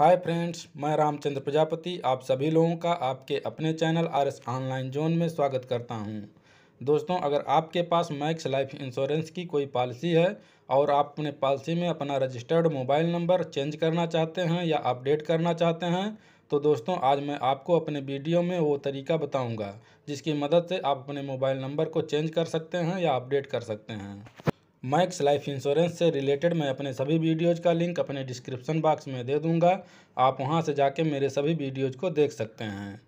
hi friends मैं रामचंद्र प्रजापति आप सभी लोगों का आपके अपने channel R S online zone में स्वागत करता हूं दोस्तों अगर आपके पास मैक्स लाइफ इंश्योरेंस की कोई पॉलिसी है और आप अपने पॉलिसी में अपना रजिस्टर्ड मोबाइल नंबर चेंज करना चाहते हैं या अपडेट करना चाहते हैं तो दोस्तों आज मैं आपको अपने वीडियो में वो तरीका बताऊँगा जिसकी मदद से आप अपने मोबाइल नंबर को चेंज कर सकते हैं या अपडेट कर सकते हैं मैक्स लाइफ इंश्योरेंस से रिलेटेड मैं अपने सभी वीडियोज का लिंक अपने डिस्क्रिप्शन बॉक्स में दे दूंगा आप वहां से जाके मेरे सभी वीडियोज को देख सकते हैं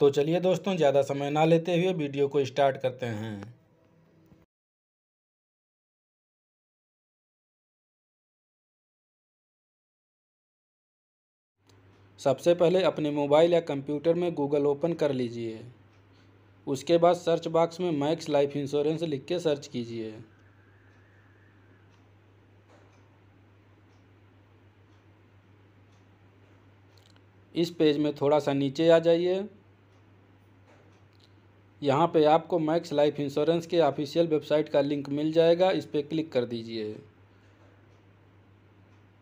तो चलिए दोस्तों ज़्यादा समय ना लेते हुए वीडियो को स्टार्ट करते हैं सबसे पहले अपने मोबाइल या कंप्यूटर में गूगल ओपन कर लीजिए उसके बाद सर्च बॉक्स में मैक्स लाइफ इंश्योरेंस लिख के सर्च कीजिए इस पेज में थोड़ा सा नीचे आ जाइए यहाँ पे आपको मैक्स लाइफ इंश्योरेंस के ऑफिशियल वेबसाइट का लिंक मिल जाएगा इस पर क्लिक कर दीजिए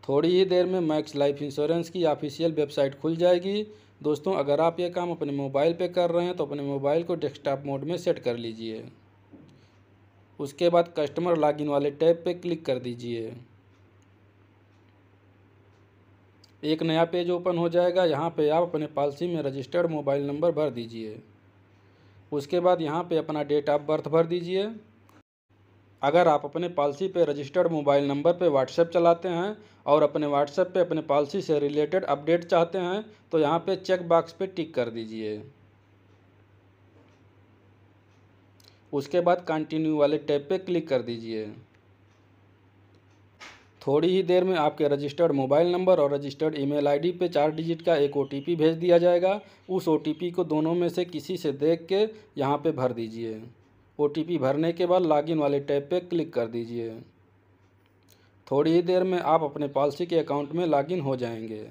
थोड़ी ही देर में मैक्स लाइफ इंश्योरेंस की ऑफिशियल वेबसाइट खुल जाएगी दोस्तों अगर आप ये काम अपने मोबाइल पे कर रहे हैं तो अपने मोबाइल को डेस्कटॉप मोड में सेट कर लीजिए उसके बाद कस्टमर लॉगिन वाले टैब पे क्लिक कर दीजिए एक नया पेज ओपन हो जाएगा यहाँ पे आप अपने पॉलिसी में रजिस्टर्ड मोबाइल नंबर भर दीजिए उसके बाद यहाँ पे अपना डेट ऑफ बर्थ भर दीजिए अगर आप अपने पॉलिसी पे रजिस्टर्ड मोबाइल नंबर पे व्हाट्सएप चलाते हैं और अपने व्हाट्सएप पे अपने पॉलिसी से रिलेटेड अपडेट चाहते हैं तो यहाँ पर चेक पर टिक कर दीजिए उसके बाद कंटिन्यू वाले टैब पर क्लिक कर दीजिए थोड़ी ही देर में आपके रजिस्टर्ड मोबाइल नंबर और रजिस्टर्ड ईमेल आईडी पे चार डिजिट का एक ओ भेज दिया जाएगा उस ओ को दोनों में से किसी से देख के यहाँ पर भर दीजिए ओ भरने के बाद लॉगिन वाले टैब पर क्लिक कर दीजिए थोड़ी ही देर में आप अपने पॉलिसी के अकाउंट में लॉगिन हो जाएंगे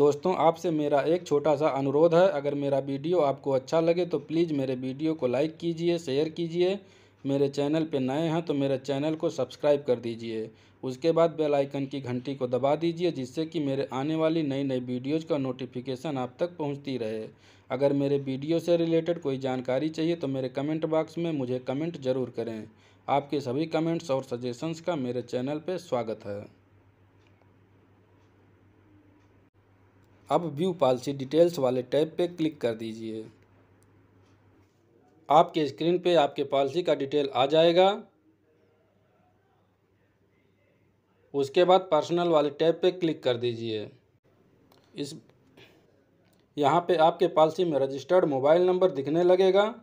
दोस्तों आपसे मेरा एक छोटा सा अनुरोध है अगर मेरा वीडियो आपको अच्छा लगे तो प्लीज़ मेरे वीडियो को लाइक कीजिए शेयर कीजिए मेरे चैनल पर नए हैं तो मेरे चैनल को सब्सक्राइब कर दीजिए उसके बाद बेल आइकन की घंटी को दबा दीजिए जिससे कि मेरे आने वाली नई नई वीडियोज़ का नोटिफिकेशन आप तक पहुंचती रहे अगर मेरे वीडियो से रिलेटेड कोई जानकारी चाहिए तो मेरे कमेंट बॉक्स में मुझे कमेंट ज़रूर करें आपके सभी कमेंट्स और सजेशंस का मेरे चैनल पर स्वागत है अब व्यू पॉलिसी डिटेल्स वाले टैब पर क्लिक कर दीजिए आपके स्क्रीन पे आपके पॉलिसी का डिटेल आ जाएगा उसके बाद पर्सनल वाले टैब पे क्लिक कर दीजिए इस यहाँ पे आपके पॉलिसी में रजिस्टर्ड मोबाइल नंबर दिखने लगेगा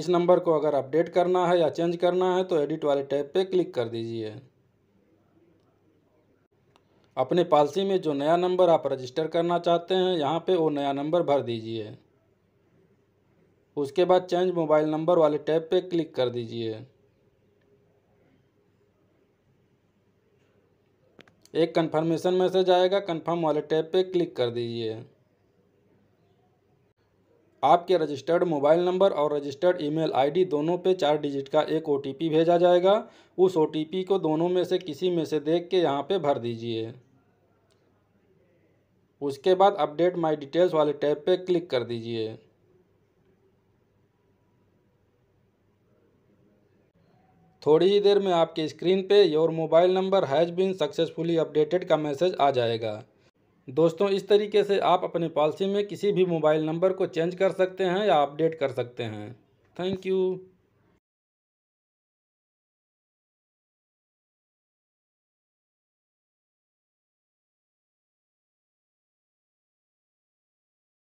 इस नंबर को अगर अपडेट करना है या चेंज करना है तो एडिट वाले टैब पे क्लिक कर दीजिए अपने पॉलिसी में जो नया नंबर आप रजिस्टर करना चाहते हैं यहाँ पे वो नया नंबर भर दीजिए उसके बाद चेंज मोबाइल नंबर वाले टैब पे क्लिक कर दीजिए एक कंफर्मेशन मैसेज आएगा कंफर्म वाले टैब पे क्लिक कर दीजिए आपके रजिस्टर्ड मोबाइल नंबर और रजिस्टर्ड ईमेल आईडी दोनों पे चार डिजिट का एक ओटीपी भेजा जाएगा उस ओटीपी को दोनों में से किसी में से देख के यहाँ पे भर दीजिए उसके बाद अपडेट माय डिटेल्स वाले टैब पे क्लिक कर दीजिए थोड़ी ही देर में आपके स्क्रीन पे your mobile number has been successfully updated का मैसेज आ जाएगा दोस्तों इस तरीके से आप अपने पॉलिसी में किसी भी मोबाइल नंबर को चेंज कर सकते हैं या अपडेट कर सकते हैं थैंक यू